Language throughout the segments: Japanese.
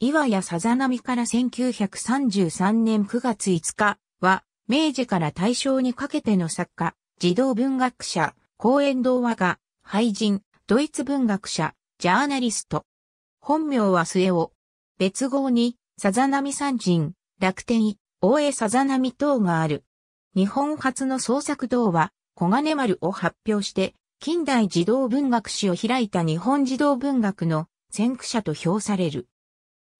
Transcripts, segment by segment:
岩屋さざ波から1933年9月5日は、明治から大正にかけての作家、児童文学者、公園童話家、俳人、ドイツ文学者、ジャーナリスト。本名は末尾。別号に、さざ波三人、楽天、大江さざ波等がある。日本初の創作童話、小金丸を発表して、近代児童文学史を開いた日本児童文学の先駆者と評される。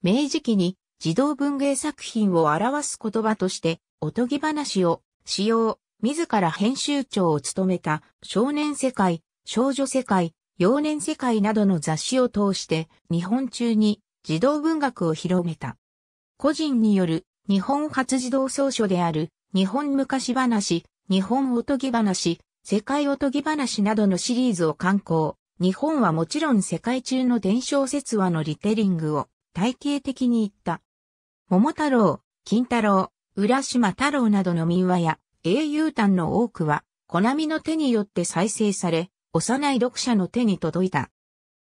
明治期に児童文芸作品を表す言葉として、おとぎ話を使用、自ら編集長を務めた少年世界、少女世界、幼年世界などの雑誌を通して日本中に児童文学を広めた。個人による日本初児童草書である日本昔話、日本おとぎ話、世界おとぎ話などのシリーズを刊行。日本はもちろん世界中の伝承説話のリテリングを体系的に言った。桃太郎、金太郎、浦島太郎などの民話や英雄譚の多くは、コナミの手によって再生され、幼い読者の手に届いた。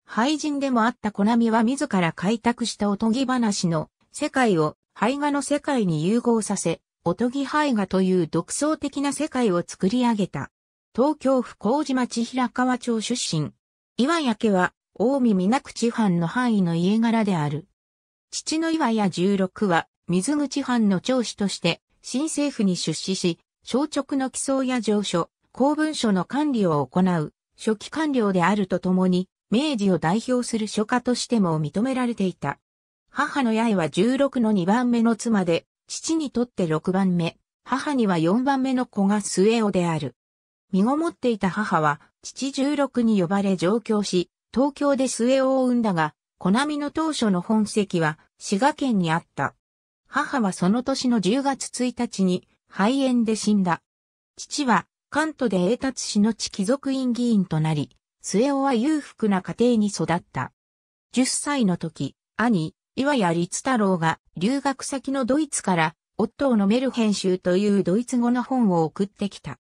廃人でもあったコナミは自ら開拓したおとぎ話の世界を廃画の世界に融合させ、おとぎ廃画という独創的な世界を作り上げた。東京府麹町平川町出身。岩屋家は、近江水口藩の範囲の家柄である。父の岩屋十六は、水口藩の長子として、新政府に出資し、小直の起草や上書、公文書の管理を行う、初期官僚であるとともに、明治を代表する書家としても認められていた。母の八重は16の2番目の妻で、父にとって6番目、母には4番目の子が末尾である。身ごもっていた母は、父16に呼ばれ上京し、東京で末尾を産んだが、コナミの当初の本籍は滋賀県にあった。母はその年の10月1日に肺炎で死んだ。父は関東で栄達市の地貴族院議員となり、末尾は裕福な家庭に育った。10歳の時、兄、岩谷律太郎が留学先のドイツから夫を飲めのメルヘン集というドイツ語の本を送ってきた。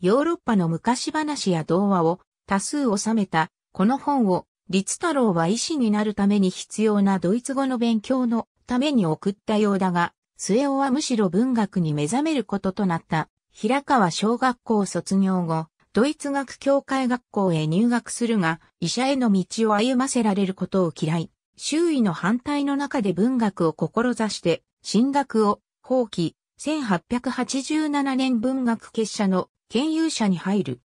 ヨーロッパの昔話や童話を多数収めたこの本を律太郎は医師になるために必要なドイツ語の勉強のために送ったようだが、末尾はむしろ文学に目覚めることとなった。平川小学校卒業後、ドイツ学協会学校へ入学するが、医者への道を歩ませられることを嫌い、周囲の反対の中で文学を志して、進学を放棄、1887年文学結社の研究者に入る。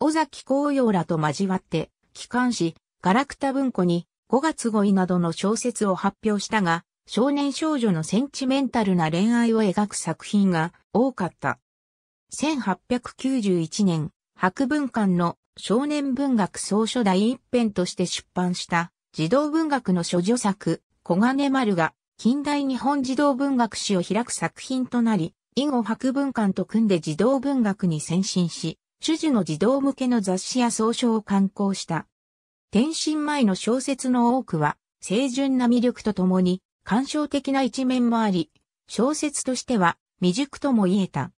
尾崎紅葉らと交わって、機関し、ガラクタ文庫に5月5位などの小説を発表したが、少年少女のセンチメンタルな恋愛を描く作品が多かった。1891年、博文館の少年文学総書第一編として出版した児童文学の諸女作、小金丸が近代日本児童文学史を開く作品となり、以後博文館と組んで児童文学に先進し、主樹の児童向けの雑誌や総書を刊行した。転身前の小説の多くは、清純な魅力とともに、感傷的な一面もあり、小説としては未熟とも言えた。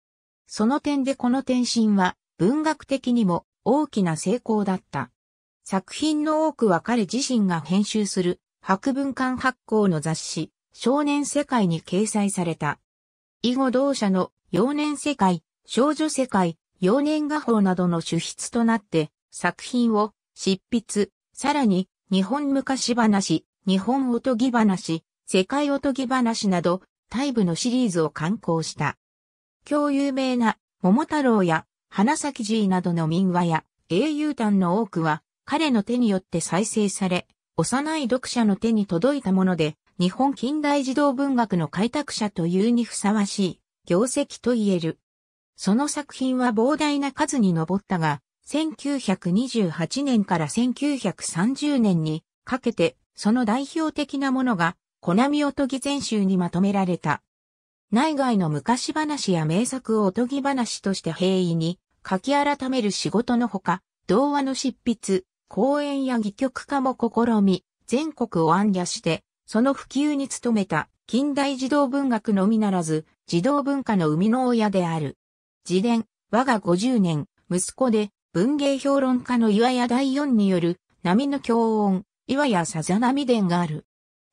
その点でこの転身は文学的にも大きな成功だった。作品の多くは彼自身が編集する博文館発行の雑誌少年世界に掲載された。以後同社の幼年世界、少女世界、幼年画報などの主筆となって作品を執筆、さらに、日本昔話、日本おとぎ話、世界おとぎ話など、タイプのシリーズを刊行した。今日有名な、桃太郎や、花咲爺などの民話や、英雄譚の多くは、彼の手によって再生され、幼い読者の手に届いたもので、日本近代児童文学の開拓者というにふさわしい、業績と言える。その作品は膨大な数に上ったが、1928年から1930年にかけて、その代表的なものが、コナミおとぎ全集にまとめられた。内外の昔話や名作をおとぎ話として平易に書き改める仕事のほか、童話の執筆、講演や戯曲化も試み、全国を暗夜して、その普及に努めた近代児童文学のみならず、児童文化の生みの親である。自伝、我が50年、息子で、文芸評論家の岩屋第四による波の強音、岩屋さざ波伝がある。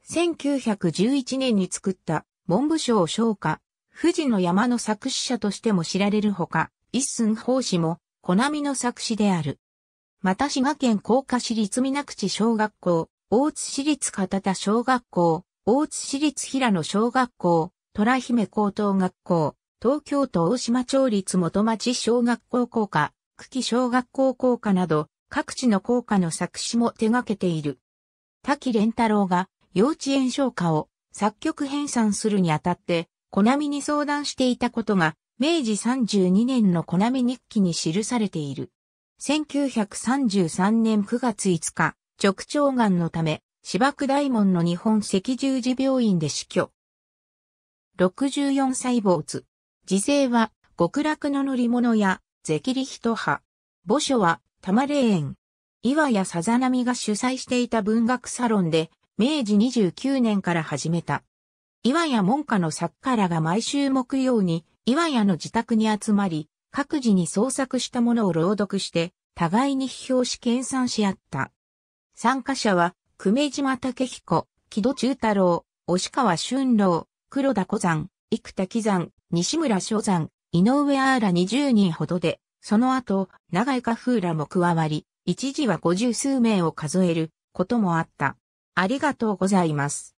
1911年に作った文部省昇華、富士の山の作詞者としても知られるほか、一寸法師も、小波の作詞である。また滋賀県甲賀市立港口小学校、大津市立片田小学校、大津市立平野小学校、虎姫高等学校、東京都大島町立元町小学校校歌、木小学校校歌など、各地の校歌の作詞も手掛けている。滝蓮太郎が幼稚園唱歌を作曲編纂するにあたって、小波に相談していたことが、明治32年の小波日記に記されている。1933年9月5日、直腸癌のため、芝九大門の日本赤十字病院で死去。64歳坊主。時勢は極楽の乗り物やゼキリヒト派。墓所は、玉霊園。岩谷さざ波が主催していた文学サロンで、明治29年から始めた。岩谷門下の作家らが毎週木曜に、岩谷の自宅に集まり、各自に創作したものを朗読して、互いに批評し研鑽し合った。参加者は、久米島武彦、木戸中太郎、押川俊郎、黒田小山、生田喜山、西村書山、井上アーラ20人ほどで、その後、長井カフーラも加わり、一時は50数名を数えることもあった。ありがとうございます。